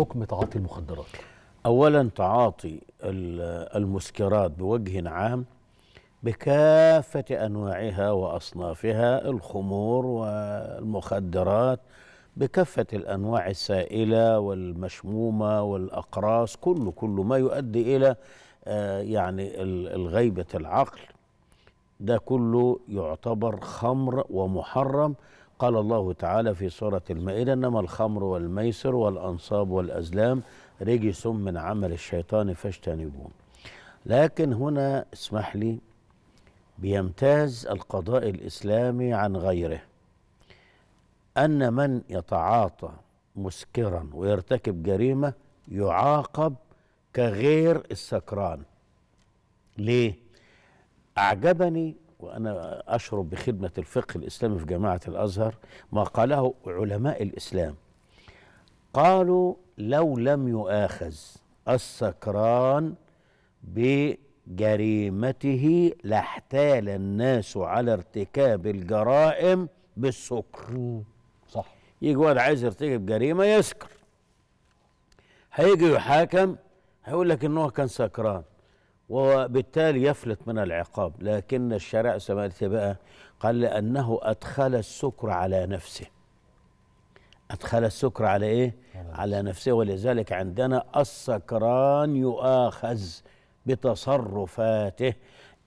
حكم تعاطي المخدرات اولا تعاطي المسكرات بوجه عام بكافه انواعها واصنافها الخمور والمخدرات بكافه الانواع السائله والمشمومه والاقراص كله كله ما يؤدي الى آه، يعني الغيبه العقل ده كله يعتبر خمر ومحرم قال الله تعالى في سورة المائدة إنما الخمر والميسر والأنصاب والأزلام رجس من عمل الشيطان فاجتنبوه لكن هنا اسمح لي بيمتاز القضاء الإسلامي عن غيره أن من يتعاطى مسكرا ويرتكب جريمة يعاقب كغير السكران ليه؟ أعجبني وأنا أشرب بخدمة الفقه الإسلامي في جامعة الأزهر ما قاله علماء الإسلام قالوا لو لم يؤاخذ السكران بجريمته لاحتال الناس على ارتكاب الجرائم بالسكر صح يجي واحد عايز يرتكب جريمه يسكر هيجي يحاكم هيقول لك ان هو كان سكران وبالتالي يفلت من العقاب لكن الشرع سمعت بقى قال لأنه أدخل السكر على نفسه أدخل السكر على إيه؟ على نفسه ولذلك عندنا السكران يؤاخذ بتصرفاته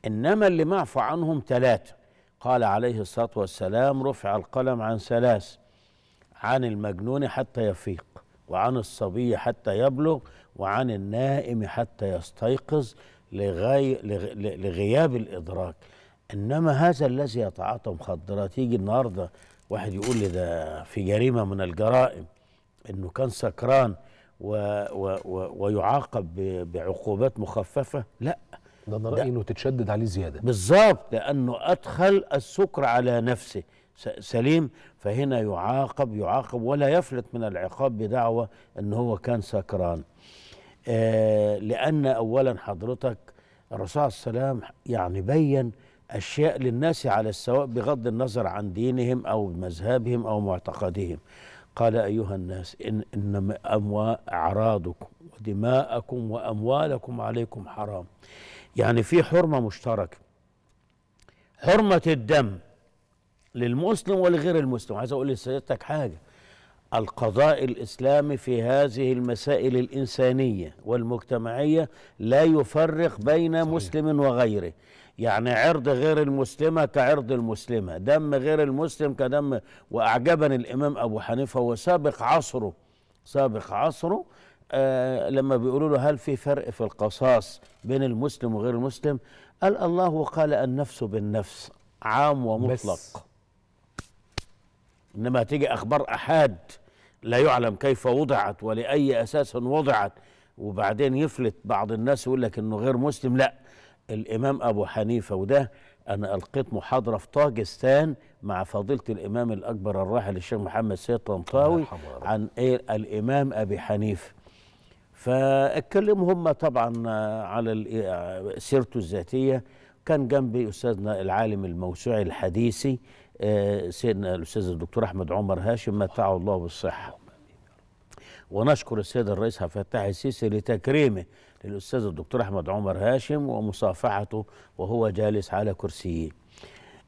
إنما اللي معفو عنهم ثلاثة قال عليه الصلاة والسلام رفع القلم عن ثلاث عن المجنون حتى يفيق وعن الصبي حتى يبلغ وعن النائم حتى يستيقظ لغاية لغياب الإدراك إنما هذا الذي يتعاطى مخدرات يجي النهاردة واحد يقول لي ده في جريمة من الجرائم إنه كان سكران و و و ويعاقب بعقوبات مخففة لا ده أنا رأيي إنه تتشدد عليه زيادة بالظبط لأنه أدخل السكر على نفسه سليم فهنا يعاقب يعاقب ولا يفلت من العقاب بدعوى إن هو كان سكران آه، لأن أولا حضرتك الرسول عليه السلام يعني بين أشياء للناس على السواء بغض النظر عن دينهم أو مذهبهم أو معتقدهم قال أيها الناس إن إنما أموا أعراضكم ودماءكم وأموالكم عليكم حرام يعني في حرمة مشتركة حرمة الدم للمسلم ولغير المسلم عايز أقول لسيادتك حاجة القضاء الاسلامي في هذه المسائل الانسانيه والمجتمعيه لا يفرق بين صحيح. مسلم وغيره يعني عرض غير المسلمه كعرض المسلمه دم غير المسلم كدم واعجبني الامام ابو حنيفه وسابق عصره سابق عصره آه لما بيقولوا له هل في فرق في القصاص بين المسلم وغير المسلم قال الله قال النفس بالنفس عام ومطلق بس. انما تيجي اخبار احاد لا يعلم كيف وضعت ولأي أساس وضعت وبعدين يفلت بعض الناس يقول لك انه غير مسلم لا الامام ابو حنيفه وده انا القيت محاضره في طاجستان مع فضيله الامام الاكبر الراحل الشيخ محمد سيد طنطاوي عن ايه الامام ابي حنيفه فاتكلموا هم طبعا على سيرته الذاتيه كان جنبي أستاذنا العالم الموسوعي الحديثي آه، سيدنا الأستاذ الدكتور أحمد عمر هاشم متعه الله بالصحة ونشكر السيد الرئيس عبد الفتاح السيسي لتكريمه للأستاذ الدكتور أحمد عمر هاشم ومصافحته وهو جالس على كرسيه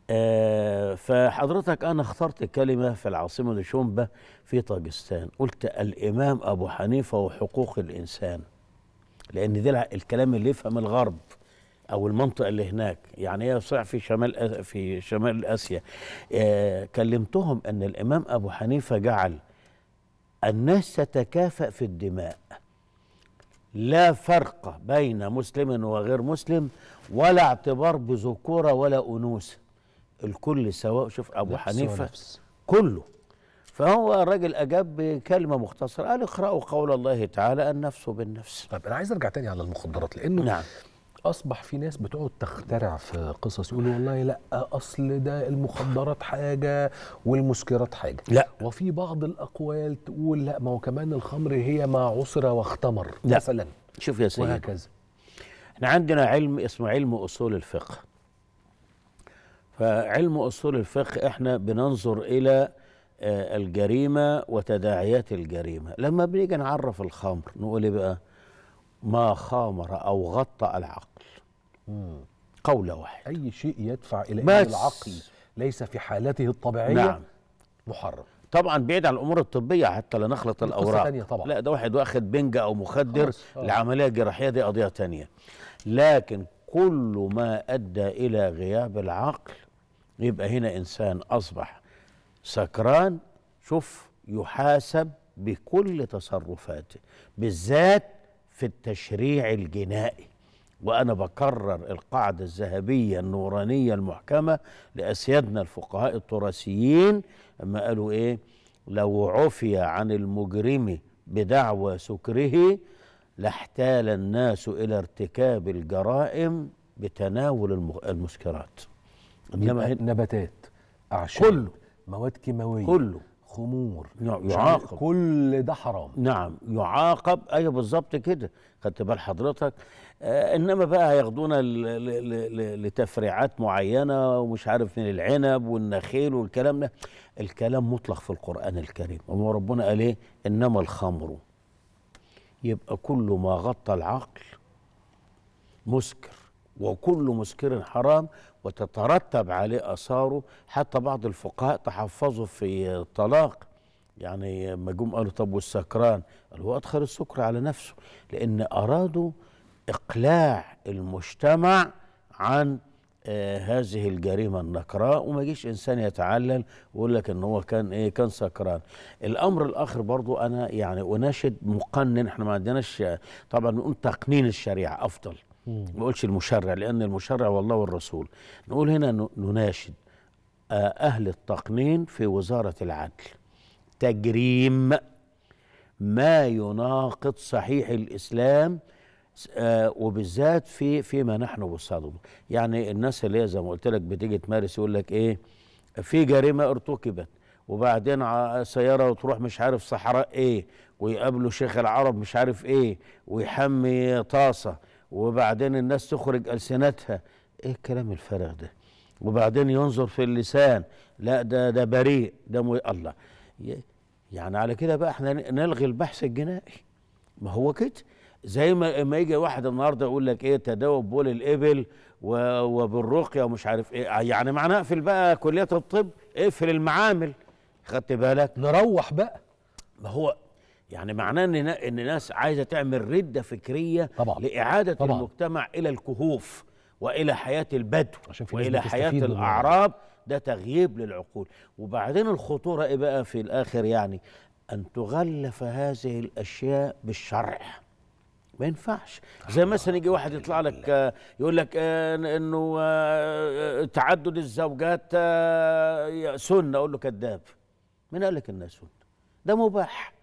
آه فحضرتك أنا اخترت كلمة في العاصمة لشنبة في طاجستان قلت الإمام أبو حنيفة وحقوق الإنسان لأن ده الكلام اللي يفهم الغرب او المنطقه اللي هناك يعني هي صح في شمال في شمال اسيا آه كلمتهم ان الامام ابو حنيفه جعل الناس تتكافأ في الدماء لا فرق بين مسلم وغير مسلم ولا اعتبار بذكوره ولا انوثه الكل سواء شوف ابو حنيفه نفس. كله فهو الراجل اجاب بكلمه مختصره قال اقرأوا قول الله تعالى النفس بالنفس طب انا عايز ارجع تاني على المخدرات لانه نعم اصبح في ناس بتقعد تخترع في قصص يقولوا والله لا اصل ده المخدرات حاجه والمسكرات حاجه لا وفي بعض الاقوال تقول لا ما هو كمان الخمر هي ما عصر واختمر لا. مثلا شوف يا سيدي وهكذا احنا عندنا علم اسمه علم اصول الفقه فعلم اصول الفقه احنا بننظر الى آه، الجريمه وتداعيات الجريمه لما بنيجي نعرف الخمر نقول ايه بقى ما خامر أو غطى العقل قول واحد أي شيء يدفع إلى العقل ليس في حالته الطبيعية نعم. محرم طبعا بعيد عن الامور الطبيه حتى لا نخلط الاوراق تانية طبعا. لا ده واحد واخد بنجا او مخدر لعمليه جراحيه دي قضيه تانية لكن كل ما ادى الى غياب العقل يبقى هنا انسان اصبح سكران شوف يحاسب بكل تصرفاته بالذات في التشريع الجنائي وأنا بكرر القاعدة الذهبية النورانية المحكمة لأسيادنا الفقهاء التراثيين أما قالوا إيه لو عفي عن المجرم بدعوى سكره لاحتال الناس إلى ارتكاب الجرائم بتناول المسكرات إنما نباتات أعشاب كله مواد كيماوية كله خمور نعم، يعاقب كل ده حرام نعم يعاقب ايوه بالظبط كده خدت بال حضرتك آه انما بقى هياخدونا لتفريعات معينه ومش عارف من العنب والنخيل والكلام ده الكلام مطلق في القران الكريم ربنا قال ايه انما الخمر يبقى كل ما غطى العقل مسكر وكل مسكر حرام وتترتب عليه آثاره حتى بعض الفقهاء تحفظوا في الطلاق يعني لما جم قالوا طب والسكران قالوا هو أدخل السكر على نفسه لأن أرادوا إقلاع المجتمع عن آه هذه الجريمة النكراء وما يجيش إنسان يتعلل ويقول لك إن هو كان إيه كان سكران الأمر الآخر برضو أنا يعني أناشد مقنن إحنا ما عندناش طبعا بنقول تقنين الشريعة أفضل ما بقولش المشرع لأن المشرع والله والرسول نقول هنا نناشد آه، أهل التقنين في وزارة العدل تجريم ما يناقض صحيح الإسلام آه وبالذات في فيما نحن بصدده يعني الناس اللي هي زي ما قلت لك بتيجي تمارس يقول لك ايه في جريمه ارتكبت وبعدين سياره وتروح مش عارف صحراء ايه ويقابلوا شيخ العرب مش عارف ايه ويحمي طاسه وبعدين الناس تخرج ألسنتها إيه الكلام الفارغ ده وبعدين ينظر في اللسان لا ده ده بريء ده مو الله يعني على كده بقى احنا نلغي البحث الجنائي ما هو كده زي ما ما يجي واحد النهارده يقول لك ايه تداوى بول الابل وبالرقيه ومش عارف ايه يعني معناه اقفل بقى كليه الطب اقفل المعامل خدت بالك نروح بقى ما هو يعني معناه ان ان ناس عايزه تعمل رده فكريه طبعا. لاعاده طبعا. المجتمع الى الكهوف والى حياه البدو والى حياه الاعراب ده تغييب للعقول وبعدين الخطوره ايه بقى في الاخر يعني ان تغلف هذه الاشياء بالشرع ما ينفعش زي مثلا يجي واحد يطلع لك يقول لك آه، انه آه، آه، تعدد الزوجات سنه اقول له كذاب مين قال لك انها سنه ده مباح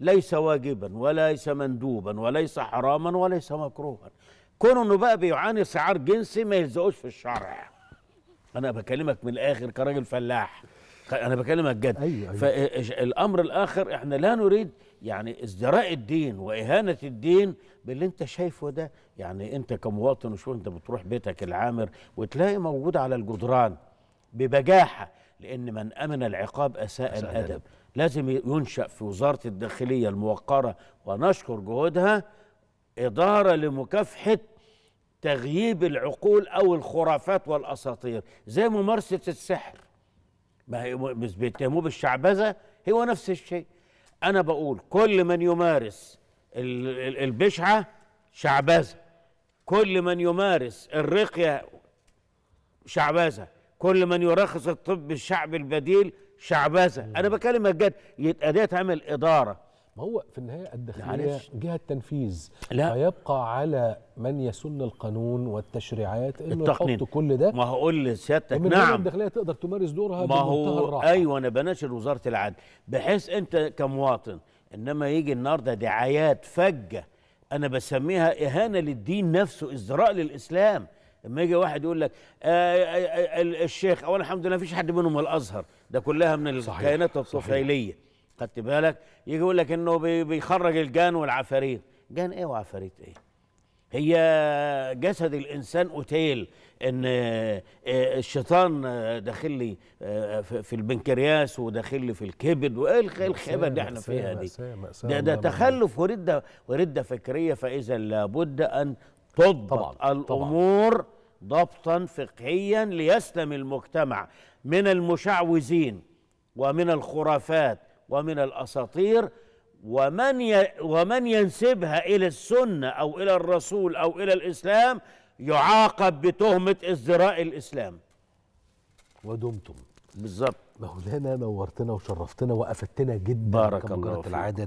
ليس واجبا وليس مندوبا وليس حراما وليس مكروها كونه انه بقى بيعاني سعار جنسي ما يلزقوش في الشرع انا بكلمك من الاخر كراجل فلاح انا بكلمك جد أيوة أيوة. فالامر الاخر احنا لا نريد يعني ازدراء الدين واهانه الدين باللي انت شايفه ده يعني انت كمواطن وشو انت بتروح بيتك العامر وتلاقي موجود على الجدران ببجاحه لأن من أمن العقاب أساء, أساء الأدب. لازم ينشأ في وزارة الداخلية الموقرة ونشكر جهودها إدارة لمكافحة تغييب العقول أو الخرافات والأساطير زي ممارسة السحر ما هي مش بيتهموه بالشعبذة هو نفس الشيء أنا بقول كل من يمارس البشعة شعبذة كل من يمارس الرقية شعبذة كل من يرخص الطب الشعب البديل شعبذه انا بكلم جد يبقى ده تعمل اداره ما هو في النهايه الداخليه جهه تنفيذ لا فيبقى على من يسن القانون والتشريعات انه التقنين. يحط كل ده ما هقول لسيادتك نعم الداخليه تقدر تمارس دورها ما هو الراحة. ايوه انا بناشر وزاره العدل بحيث انت كمواطن انما يجي النهارده دعايات فجه انا بسميها اهانه للدين نفسه ازدراء للاسلام لما يجي واحد يقول لك آه، آه، آه، الشيخ اولا الحمد لله فيش حد منهم الازهر ده كلها من الكائنات الطفيليه خدت بالك يجي يقول لك انه بيخرج الجان والعفاريت جان ايه وعفاريت ايه هي جسد الانسان اوتيل ان الشيطان داخل لي في البنكرياس وداخل لي في الكبد وايه إيه الخيبه اللي احنا فيها دي ده, ده تخلف ورده ورده فكريه فاذا لابد ان تضبط طبعا الامور طبعا ضبطا فقهيا ليسلم المجتمع من المشعوذين ومن الخرافات ومن الاساطير ومن ومن ينسبها الى السنه او الى الرسول او الى الاسلام يعاقب بتهمه ازدراء الاسلام ودمتم بالظبط مولانا نورتنا وشرفتنا وافدتنا جدا بارك الله العاده